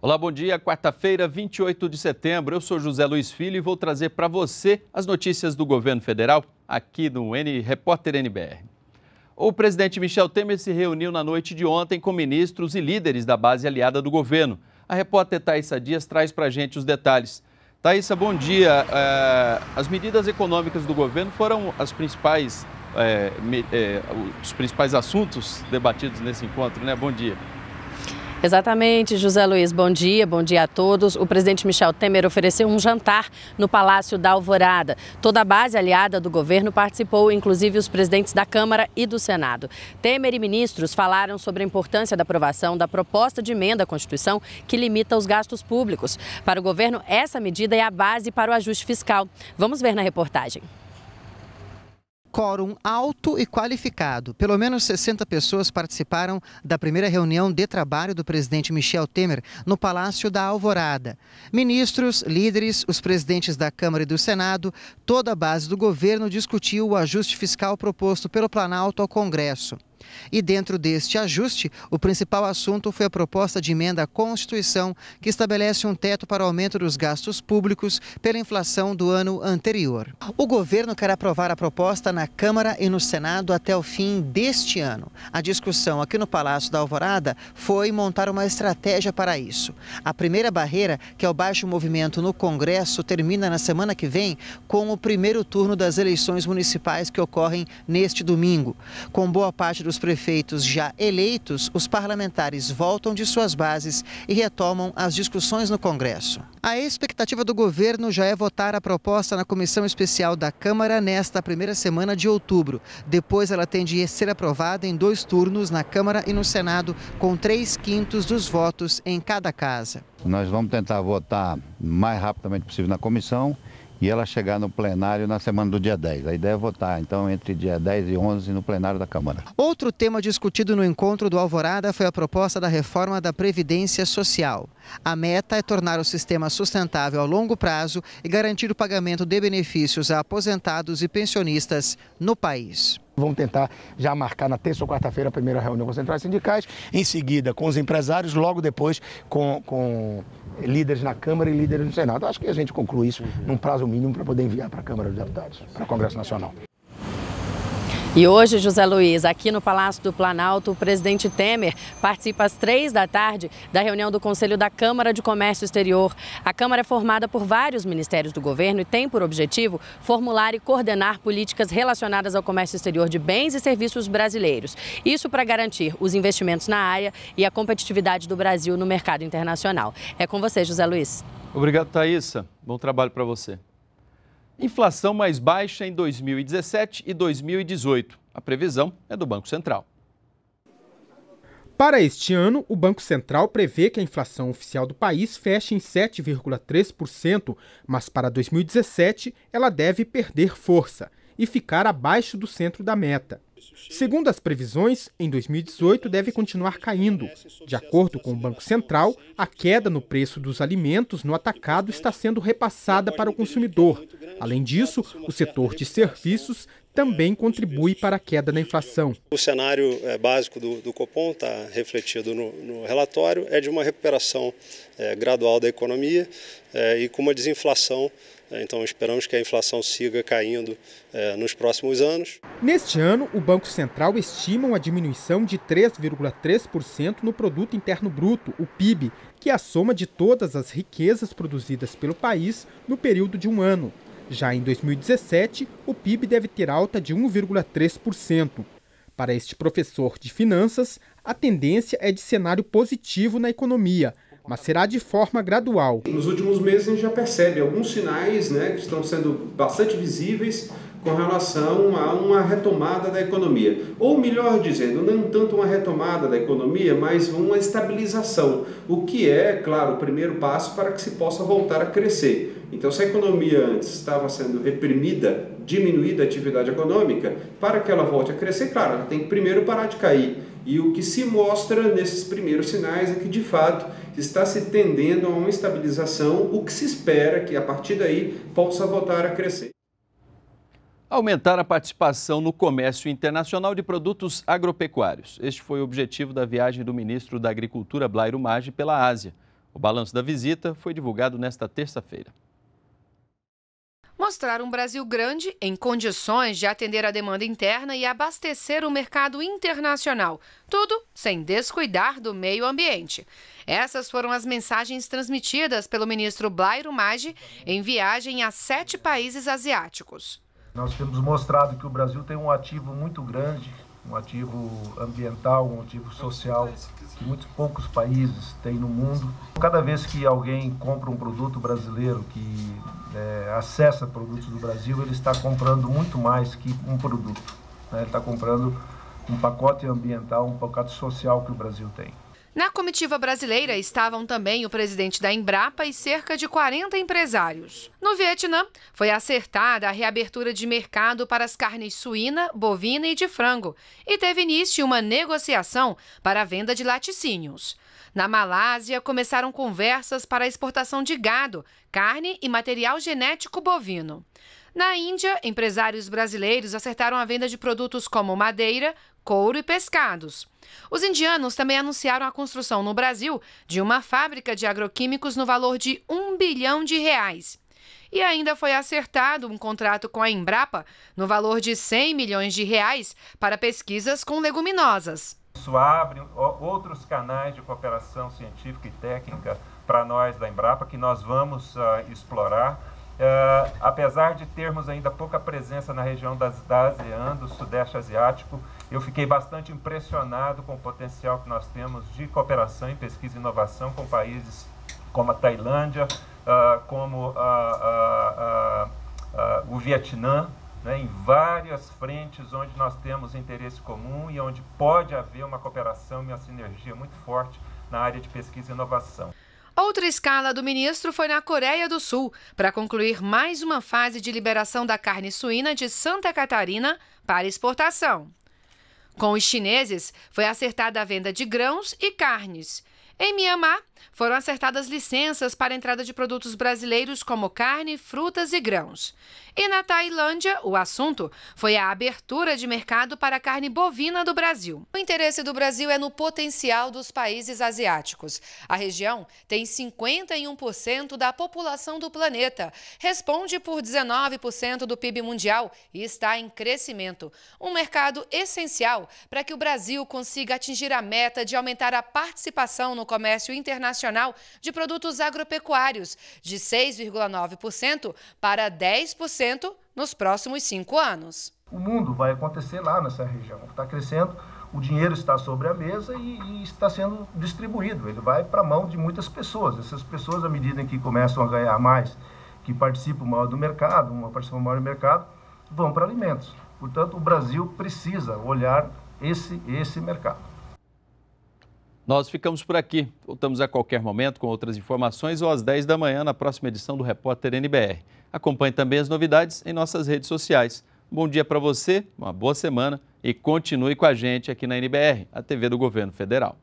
Olá, bom dia. Quarta-feira, 28 de setembro. Eu sou José Luiz Filho e vou trazer para você as notícias do governo federal aqui no N Repórter NBR. O presidente Michel Temer se reuniu na noite de ontem com ministros e líderes da base aliada do governo. A repórter Thaisa Dias traz para a gente os detalhes. Thaisa, bom dia. É, as medidas econômicas do governo foram as principais, é, é, os principais assuntos debatidos nesse encontro, né? Bom dia. Exatamente, José Luiz, bom dia, bom dia a todos. O presidente Michel Temer ofereceu um jantar no Palácio da Alvorada. Toda a base aliada do governo participou, inclusive os presidentes da Câmara e do Senado. Temer e ministros falaram sobre a importância da aprovação da proposta de emenda à Constituição que limita os gastos públicos. Para o governo, essa medida é a base para o ajuste fiscal. Vamos ver na reportagem quórum alto e qualificado. Pelo menos 60 pessoas participaram da primeira reunião de trabalho do presidente Michel Temer no Palácio da Alvorada. Ministros, líderes, os presidentes da Câmara e do Senado, toda a base do governo discutiu o ajuste fiscal proposto pelo Planalto ao Congresso. E dentro deste ajuste, o principal assunto foi a proposta de emenda à Constituição, que estabelece um teto para o aumento dos gastos públicos pela inflação do ano anterior. O governo quer aprovar a proposta na Câmara e no Senado até o fim deste ano. A discussão aqui no Palácio da Alvorada foi montar uma estratégia para isso. A primeira barreira, que é o baixo movimento no Congresso, termina na semana que vem com o primeiro turno das eleições municipais que ocorrem neste domingo. Com boa parte do os prefeitos já eleitos, os parlamentares voltam de suas bases e retomam as discussões no Congresso. A expectativa do governo já é votar a proposta na comissão especial da Câmara nesta primeira semana de outubro. Depois, ela tende a ser aprovada em dois turnos na Câmara e no Senado, com três quintos dos votos em cada casa. Nós vamos tentar votar o mais rapidamente possível na comissão e ela chegar no plenário na semana do dia 10. A ideia é votar, então, entre dia 10 e 11 no plenário da Câmara. Outro tema discutido no encontro do Alvorada foi a proposta da reforma da Previdência Social. A meta é tornar o sistema sustentável a longo prazo e garantir o pagamento de benefícios a aposentados e pensionistas no país. Vamos tentar já marcar na terça ou quarta-feira a primeira reunião com as centrais sindicais, em seguida com os empresários, logo depois com, com líderes na Câmara e líderes no Senado. Acho que a gente conclui isso num prazo mínimo para poder enviar para a Câmara dos Deputados, para o Congresso Nacional. E hoje, José Luiz, aqui no Palácio do Planalto, o presidente Temer participa às três da tarde da reunião do Conselho da Câmara de Comércio Exterior. A Câmara é formada por vários ministérios do governo e tem por objetivo formular e coordenar políticas relacionadas ao comércio exterior de bens e serviços brasileiros. Isso para garantir os investimentos na área e a competitividade do Brasil no mercado internacional. É com você, José Luiz. Obrigado, Thaisa. Bom trabalho para você. Inflação mais baixa em 2017 e 2018. A previsão é do Banco Central. Para este ano, o Banco Central prevê que a inflação oficial do país feche em 7,3%, mas para 2017 ela deve perder força e ficar abaixo do centro da meta. Segundo as previsões, em 2018 deve continuar caindo. De acordo com o Banco Central, a queda no preço dos alimentos no atacado está sendo repassada para o consumidor. Além disso, o setor de serviços também contribui para a queda na inflação. O cenário eh, básico do, do Copom está refletido no, no, relatório é de uma recuperação é, gradual da economia é, e com uma desinflação então esperamos que a inflação siga caindo nos próximos anos. Neste ano, o Banco Central estimam a diminuição de 3,3% no produto interno bruto, o PIB, que é a soma de todas as riquezas produzidas pelo país no período de um ano. Já em 2017, o PIB deve ter alta de 1,3%. Para este professor de finanças, a tendência é de cenário positivo na economia, mas será de forma gradual. Nos últimos meses a gente já percebe alguns sinais né, que estão sendo bastante visíveis com relação a uma retomada da economia. Ou melhor dizendo, não tanto uma retomada da economia, mas uma estabilização, o que é, claro, o primeiro passo para que se possa voltar a crescer. Então, se a economia antes estava sendo reprimida, diminuída a atividade econômica, para que ela volte a crescer, claro, ela tem que primeiro parar de cair. E o que se mostra nesses primeiros sinais é que, de fato, está se tendendo a uma estabilização, o que se espera que a partir daí possa voltar a crescer. Aumentar a participação no comércio internacional de produtos agropecuários. Este foi o objetivo da viagem do ministro da Agricultura, Blairo Maggi, pela Ásia. O balanço da visita foi divulgado nesta terça-feira. Mostrar um Brasil grande em condições de atender a demanda interna e abastecer o mercado internacional. Tudo sem descuidar do meio ambiente. Essas foram as mensagens transmitidas pelo ministro Blairo Maggi em viagem a sete países asiáticos. Nós temos mostrado que o Brasil tem um ativo muito grande, um ativo ambiental, um ativo social, que muitos poucos países têm no mundo. Cada vez que alguém compra um produto brasileiro, que é, acessa produtos do Brasil, ele está comprando muito mais que um produto. Né? Ele está comprando um pacote ambiental, um pacote social que o Brasil tem. Na comitiva brasileira estavam também o presidente da Embrapa e cerca de 40 empresários. No Vietnã, foi acertada a reabertura de mercado para as carnes suína, bovina e de frango e teve início uma negociação para a venda de laticínios. Na Malásia, começaram conversas para a exportação de gado, carne e material genético bovino. Na Índia, empresários brasileiros acertaram a venda de produtos como madeira, couro e pescados. Os indianos também anunciaram a construção no Brasil de uma fábrica de agroquímicos no valor de um bilhão de reais. E ainda foi acertado um contrato com a Embrapa no valor de 100 milhões de reais para pesquisas com leguminosas. Isso abre outros canais de cooperação científica e técnica para nós da Embrapa que nós vamos uh, explorar Uh, apesar de termos ainda pouca presença na região das, da ASEAN, do Sudeste Asiático, eu fiquei bastante impressionado com o potencial que nós temos de cooperação em pesquisa e inovação com países como a Tailândia, uh, como o Vietnã, né, em várias frentes onde nós temos interesse comum e onde pode haver uma cooperação e uma sinergia muito forte na área de pesquisa e inovação. Outra escala do ministro foi na Coreia do Sul, para concluir mais uma fase de liberação da carne suína de Santa Catarina para exportação. Com os chineses, foi acertada a venda de grãos e carnes. Em Mianmar, foram acertadas licenças para entrada de produtos brasileiros como carne, frutas e grãos. E na Tailândia, o assunto foi a abertura de mercado para a carne bovina do Brasil. O interesse do Brasil é no potencial dos países asiáticos. A região tem 51% da população do planeta, responde por 19% do PIB mundial e está em crescimento. Um mercado essencial para que o Brasil consiga atingir a meta de aumentar a participação no comércio internacional de produtos agropecuários, de 6,9% para 10% nos próximos cinco anos. O mundo vai acontecer lá nessa região, está crescendo, o dinheiro está sobre a mesa e, e está sendo distribuído, ele vai para a mão de muitas pessoas. Essas pessoas, à medida em que começam a ganhar mais, que participam maior do mercado, uma participação maior do mercado, vão para alimentos. Portanto, o Brasil precisa olhar esse, esse mercado. Nós ficamos por aqui. Voltamos a qualquer momento com outras informações ou às 10 da manhã na próxima edição do Repórter NBR. Acompanhe também as novidades em nossas redes sociais. Bom dia para você, uma boa semana e continue com a gente aqui na NBR, a TV do Governo Federal.